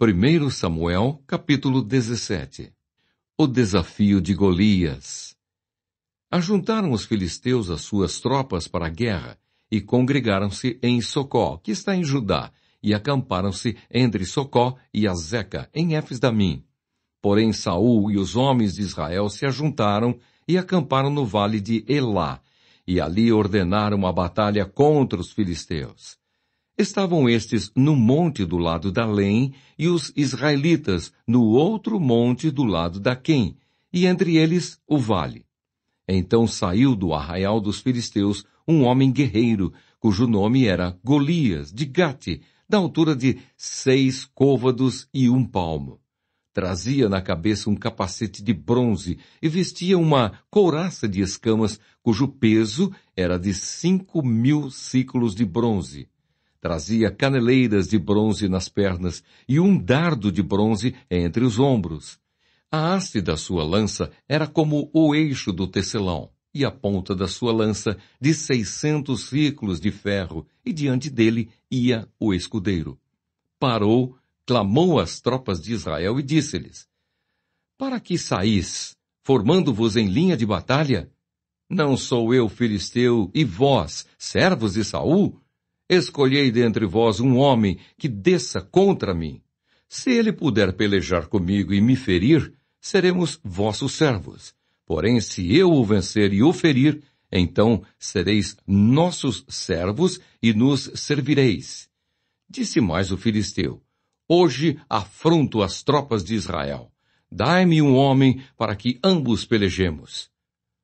1 Samuel, capítulo 17 O desafio de Golias Ajuntaram os filisteus as suas tropas para a guerra e congregaram-se em Socó, que está em Judá, e acamparam-se entre Socó e Azeca, em éfes Porém Saul e os homens de Israel se ajuntaram e acamparam no vale de Elá, e ali ordenaram a batalha contra os filisteus. Estavam estes no monte do lado da Lém e os israelitas no outro monte do lado da Quem, e entre eles o vale. Então saiu do arraial dos filisteus um homem guerreiro, cujo nome era Golias, de Gate, da altura de seis côvados e um palmo. Trazia na cabeça um capacete de bronze e vestia uma couraça de escamas, cujo peso era de cinco mil ciclos de bronze. Trazia caneleiras de bronze nas pernas e um dardo de bronze entre os ombros. A haste da sua lança era como o eixo do tecelão, e a ponta da sua lança de seiscentos ciclos de ferro, e diante dele ia o escudeiro. Parou, clamou às tropas de Israel e disse-lhes, Para que saís, formando-vos em linha de batalha? Não sou eu filisteu e vós, servos de Saul? Escolhei dentre vós um homem que desça contra mim. Se ele puder pelejar comigo e me ferir, seremos vossos servos. Porém, se eu o vencer e o ferir, então sereis nossos servos e nos servireis. Disse mais o filisteu: Hoje afronto as tropas de Israel. Dai-me um homem para que ambos pelejemos.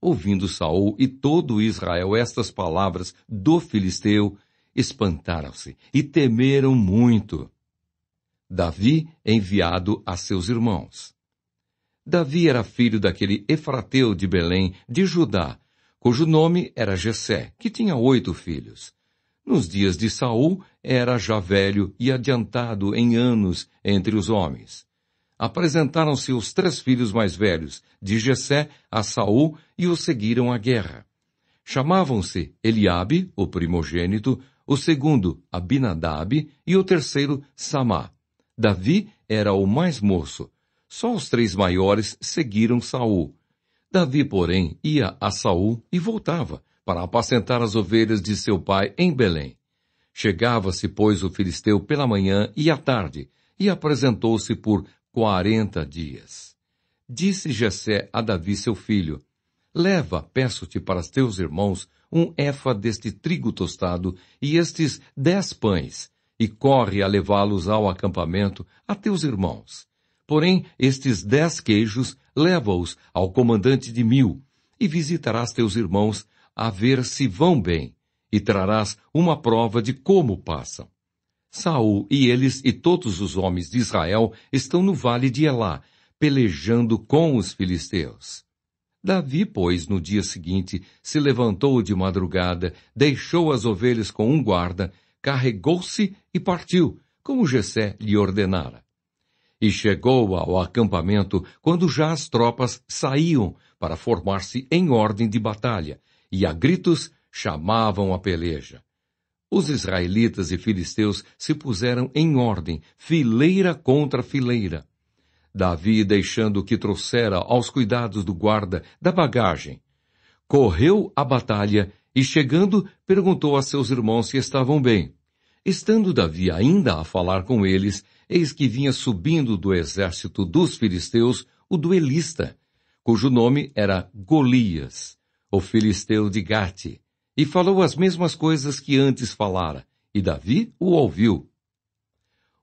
Ouvindo Saul e todo Israel estas palavras do filisteu, espantaram-se e temeram muito. Davi enviado a seus irmãos. Davi era filho daquele Efrateu de Belém, de Judá, cujo nome era Jessé, que tinha oito filhos. Nos dias de Saul era já velho e adiantado em anos entre os homens. Apresentaram-se os três filhos mais velhos de Jessé a Saul e o seguiram à guerra. Chamavam-se Eliabe, o primogênito, o segundo Abinadab e o terceiro Samá. Davi era o mais moço. Só os três maiores seguiram Saul. Davi, porém, ia a Saul e voltava para apacentar as ovelhas de seu pai em Belém. Chegava-se, pois, o filisteu pela manhã e à tarde, e apresentou-se por quarenta dias. Disse Jessé a Davi seu filho, Leva, peço-te, para teus irmãos, um éfa deste trigo tostado e estes dez pães, e corre a levá-los ao acampamento, a teus irmãos. Porém, estes dez queijos, leva-os ao comandante de mil, e visitarás teus irmãos, a ver se vão bem, e trarás uma prova de como passam. Saul e eles e todos os homens de Israel estão no vale de Elá, pelejando com os filisteus. Davi, pois, no dia seguinte, se levantou de madrugada, deixou as ovelhas com um guarda, carregou-se e partiu, como Jessé lhe ordenara. E chegou ao acampamento quando já as tropas saíam para formar-se em ordem de batalha, e a gritos chamavam a peleja. Os israelitas e filisteus se puseram em ordem, fileira contra fileira. Davi, deixando o que trouxera aos cuidados do guarda da bagagem, correu à batalha e, chegando, perguntou a seus irmãos se estavam bem. Estando Davi ainda a falar com eles, eis que vinha subindo do exército dos filisteus o duelista, cujo nome era Golias, o filisteu de Gate, e falou as mesmas coisas que antes falara, e Davi o ouviu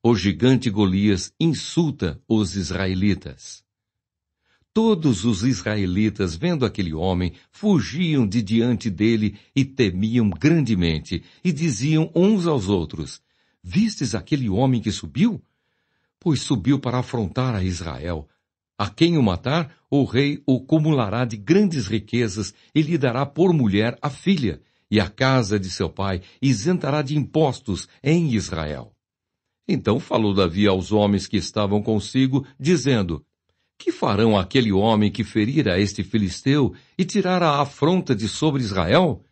o gigante Golias insulta os israelitas. Todos os israelitas, vendo aquele homem, fugiam de diante dele e temiam grandemente, e diziam uns aos outros, Vistes aquele homem que subiu? Pois subiu para afrontar a Israel. A quem o matar, o rei o cumulará de grandes riquezas e lhe dará por mulher a filha, e a casa de seu pai isentará de impostos em Israel. Então falou Davi aos homens que estavam consigo, dizendo: Que farão aquele homem que ferir a este filisteu e tirar a afronta de sobre Israel?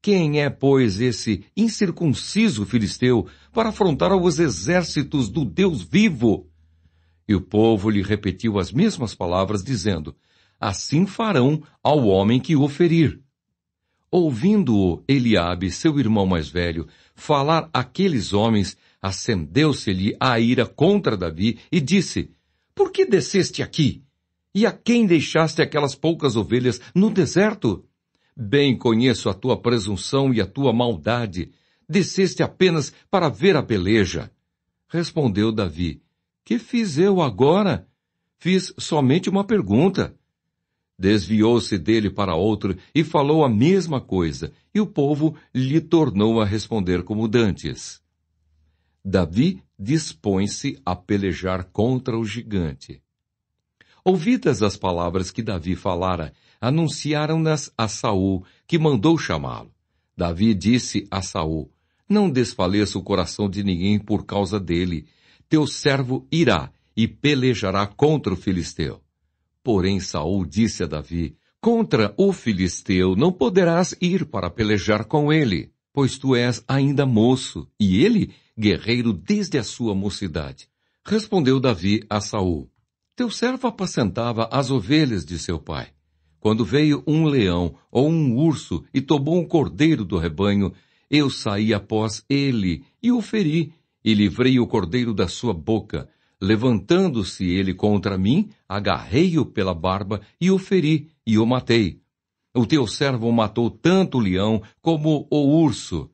Quem é, pois, esse incircunciso filisteu para afrontar os exércitos do Deus vivo? E o povo lhe repetiu as mesmas palavras, dizendo: Assim farão ao homem que o ferir. Ouvindo-o Eliabe, seu irmão mais velho, falar àqueles homens, Acendeu-se-lhe a ira contra Davi e disse, Por que desceste aqui? E a quem deixaste aquelas poucas ovelhas no deserto? Bem conheço a tua presunção e a tua maldade. Desceste apenas para ver a peleja. Respondeu Davi, Que fiz eu agora? Fiz somente uma pergunta. Desviou-se dele para outro e falou a mesma coisa, e o povo lhe tornou a responder como dantes. Davi dispõe-se a pelejar contra o gigante. Ouvidas as palavras que Davi falara, anunciaram-nas a Saul, que mandou chamá-lo. Davi disse a Saul: Não desfaleça o coração de ninguém por causa dele. Teu servo irá e pelejará contra o filisteu. Porém Saul disse a Davi: Contra o filisteu não poderás ir para pelejar com ele, pois tu és ainda moço, e ele guerreiro desde a sua mocidade. Respondeu Davi a Saul: Teu servo apacentava as ovelhas de seu pai. Quando veio um leão ou um urso e tomou um cordeiro do rebanho, eu saí após ele e o feri, e livrei o cordeiro da sua boca. Levantando-se ele contra mim, agarrei-o pela barba e o feri, e o matei. O teu servo matou tanto o leão como o urso.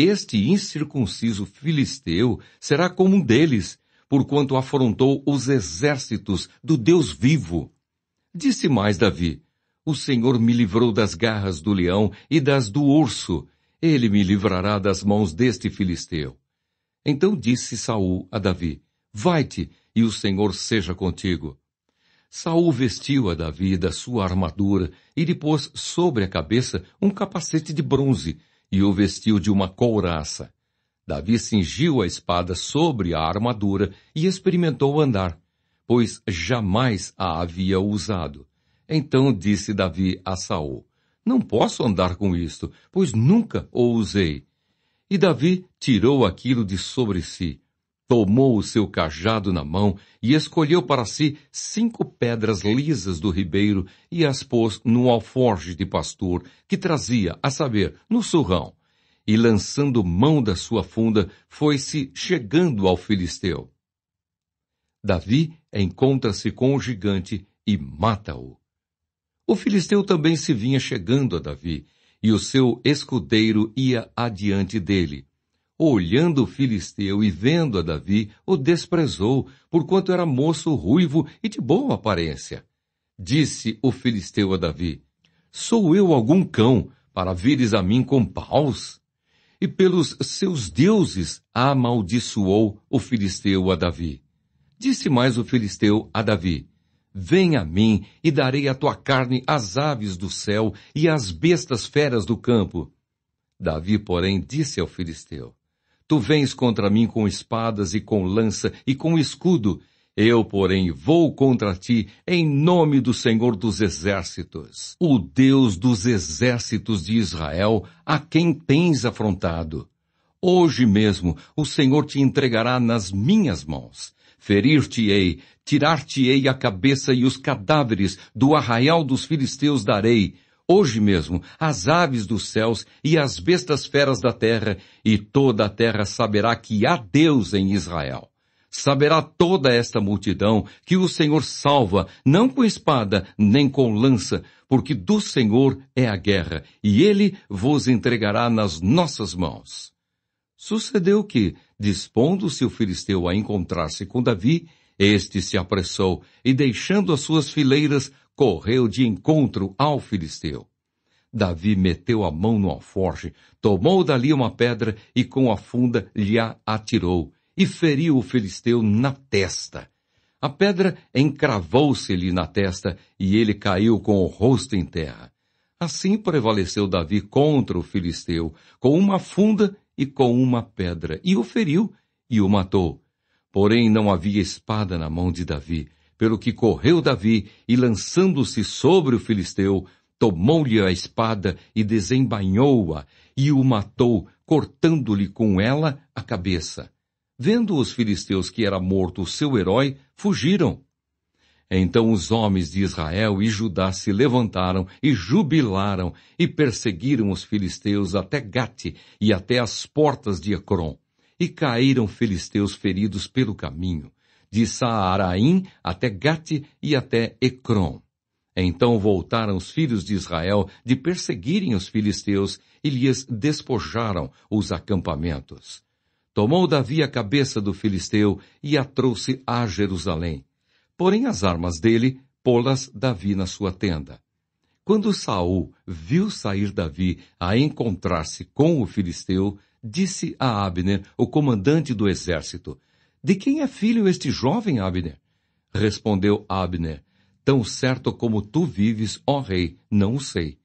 Este incircunciso filisteu será como um deles, porquanto afrontou os exércitos do Deus vivo. Disse mais Davi, o Senhor me livrou das garras do leão e das do urso. Ele me livrará das mãos deste filisteu. Então disse Saul a Davi: Vai-te, e o Senhor seja contigo. Saul vestiu a Davi da sua armadura e lhe pôs sobre a cabeça um capacete de bronze e o vestiu de uma couraça. Davi cingiu a espada sobre a armadura e experimentou andar, pois jamais a havia usado. Então disse Davi a Saul: Não posso andar com isto, pois nunca o usei. E Davi tirou aquilo de sobre si, tomou o seu cajado na mão e escolheu para si cinco pedras lisas do ribeiro e as pôs no alforje de pastor que trazia, a saber, no surrão. E lançando mão da sua funda, foi-se chegando ao filisteu. Davi encontra-se com o gigante e mata-o. O filisteu também se vinha chegando a Davi, e o seu escudeiro ia adiante dele, olhando o filisteu e vendo a Davi, o desprezou, porquanto era moço ruivo e de boa aparência. Disse o filisteu a Davi: Sou eu algum cão para vires a mim com paus? E pelos seus deuses amaldiçoou o filisteu a Davi. Disse mais o filisteu a Davi: Vem a mim e darei a tua carne às aves do céu e às bestas feras do campo. Davi, porém, disse ao filisteu: Tu vens contra mim com espadas e com lança e com escudo. Eu, porém, vou contra ti em nome do Senhor dos Exércitos, o Deus dos Exércitos de Israel, a quem tens afrontado. Hoje mesmo o Senhor te entregará nas minhas mãos. Ferir-te-ei, tirar-te-ei a cabeça e os cadáveres do arraial dos filisteus darei, hoje mesmo, as aves dos céus e as bestas feras da terra, e toda a terra saberá que há Deus em Israel. Saberá toda esta multidão que o Senhor salva, não com espada, nem com lança, porque do Senhor é a guerra, e ele vos entregará nas nossas mãos. Sucedeu que, dispondo-se o filisteu a encontrar-se com Davi, este se apressou e, deixando as suas fileiras, correu de encontro ao filisteu. Davi meteu a mão no alforje, tomou dali uma pedra e com a funda lhe a atirou, e feriu o filisteu na testa. A pedra encravou-se-lhe na testa e ele caiu com o rosto em terra. Assim prevaleceu Davi contra o filisteu, com uma funda e com uma pedra, e o feriu e o matou. Porém não havia espada na mão de Davi, pelo que correu Davi e lançando-se sobre o filisteu, tomou-lhe a espada e desembainhou-a e o matou, cortando-lhe com ela a cabeça. Vendo os filisteus que era morto o seu herói, fugiram. Então os homens de Israel e Judá se levantaram e jubilaram e perseguiram os filisteus até Gate e até as portas de Ecrom. E caíram filisteus feridos pelo caminho de Saaraim até Gate e até Ecrom. Então voltaram os filhos de Israel de perseguirem os filisteus e lhes despojaram os acampamentos. Tomou Davi a cabeça do filisteu e a trouxe a Jerusalém. Porém as armas dele pô-las Davi na sua tenda. Quando Saul viu sair Davi a encontrar-se com o filisteu, disse a Abner, o comandante do exército: de quem é filho este jovem, Abner? Respondeu Abner, Tão certo como tu vives, ó rei, não o sei.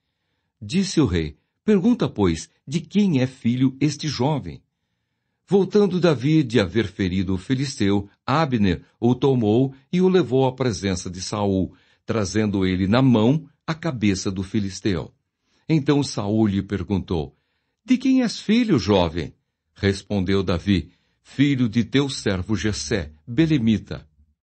Disse o rei, Pergunta, pois, de quem é filho este jovem? Voltando Davi de haver ferido o filisteu, Abner o tomou e o levou à presença de Saul, trazendo ele na mão a cabeça do filisteu. Então Saul lhe perguntou: De quem és filho, jovem? Respondeu Davi: filho de teu servo Jessé, Belemita,